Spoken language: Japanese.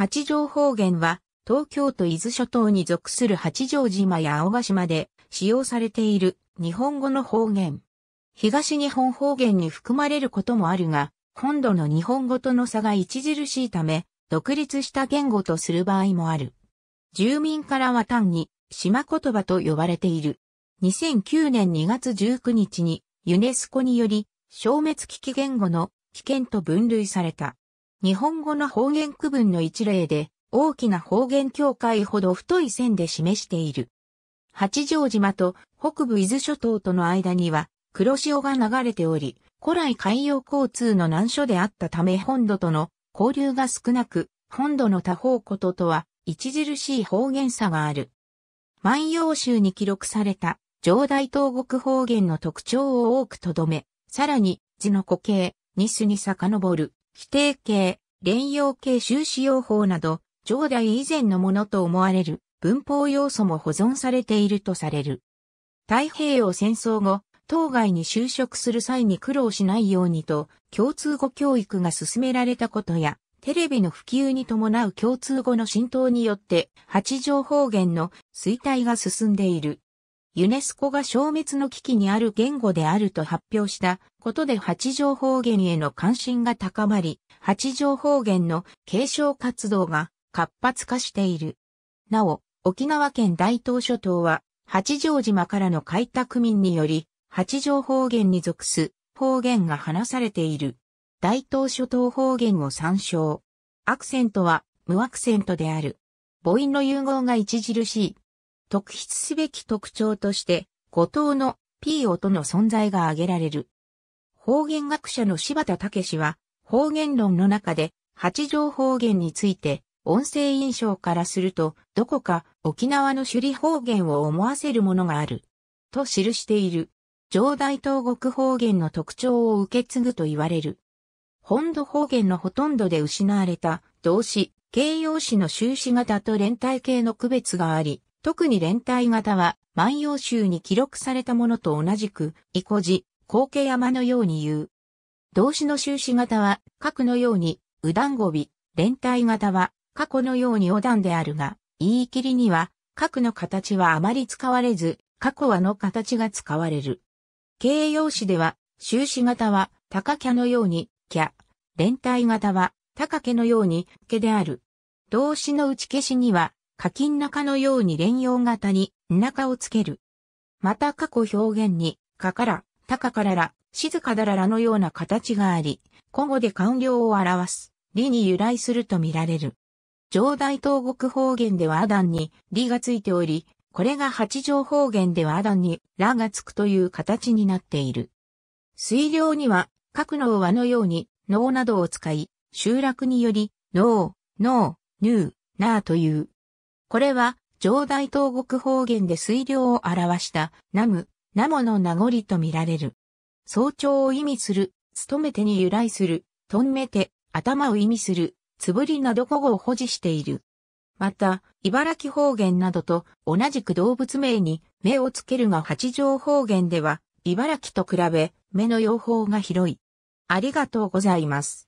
八丈方言は、東京都伊豆諸島に属する八丈島や青ヶ島で使用されている日本語の方言。東日本方言に含まれることもあるが、本土の日本語との差が著しいため、独立した言語とする場合もある。住民からは単に島言葉と呼ばれている。2009年2月19日にユネスコにより消滅危機言語の危険と分類された。日本語の方言区分の一例で、大きな方言境界ほど太い線で示している。八丈島と北部伊豆諸島との間には黒潮が流れており、古来海洋交通の難所であったため本土との交流が少なく、本土の他方こととは著しい方言差がある。万葉集に記録された上代東国方言の特徴を多くとどめ、さらに、字の固形、ニスに遡る、規定形、連用形修使用法など、上代以前のものと思われる文法要素も保存されているとされる。太平洋戦争後、当該に就職する際に苦労しないようにと、共通語教育が進められたことや、テレビの普及に伴う共通語の浸透によって、八条方言の衰退が進んでいる。ユネスコが消滅の危機にある言語であると発表したことで八条方言への関心が高まり、八条方言の継承活動が活発化している。なお、沖縄県大東諸島は、八丈島からの開拓民により、八条方言に属す方言が話されている。大東諸島方言を参照。アクセントは無アクセントである。母音の融合が著しい特筆すべき特徴として、五島の P 音の存在が挙げられる。方言学者の柴田武は、方言論の中で、八条方言について、音声印象からすると、どこか沖縄の首里方言を思わせるものがある。と記している。上大東国方言の特徴を受け継ぐと言われる。本土方言のほとんどで失われた動詞、形容詞の修士型と連帯形の区別があり、特に連帯型は、万葉集に記録されたものと同じく、いこじ、後景山のように言う。動詞の終止型は、過去のように、うだんごび、連帯型は、過去のようにおだんであるが、言い切りには、過去の形はあまり使われず、過去はの形が使われる。形容詞では、終止型は、高キャのように、キャ、連帯型は、高家のように、けである。動詞の打ち消しには、課金中のように連用型に、中をつける。また過去表現に、かから、たかからら、静かだららのような形があり、古語で官僚を表す、理に由来するとみられる。上代東国方言ではアダンに、理がついており、これが八条方言ではアダンに、らがつくという形になっている。水量には、各の和のように、能などを使い、集落により、能、能、ヌー、ナーというこれは、上大東国方言で水量を表した、ナム、ナモの名残とみられる。早朝を意味する、勤めてに由来する、とんめて、頭を意味する、つぶりなど語を保持している。また、茨城方言などと同じく動物名に目をつけるが八丈方言では、茨城と比べ目の用法が広い。ありがとうございます。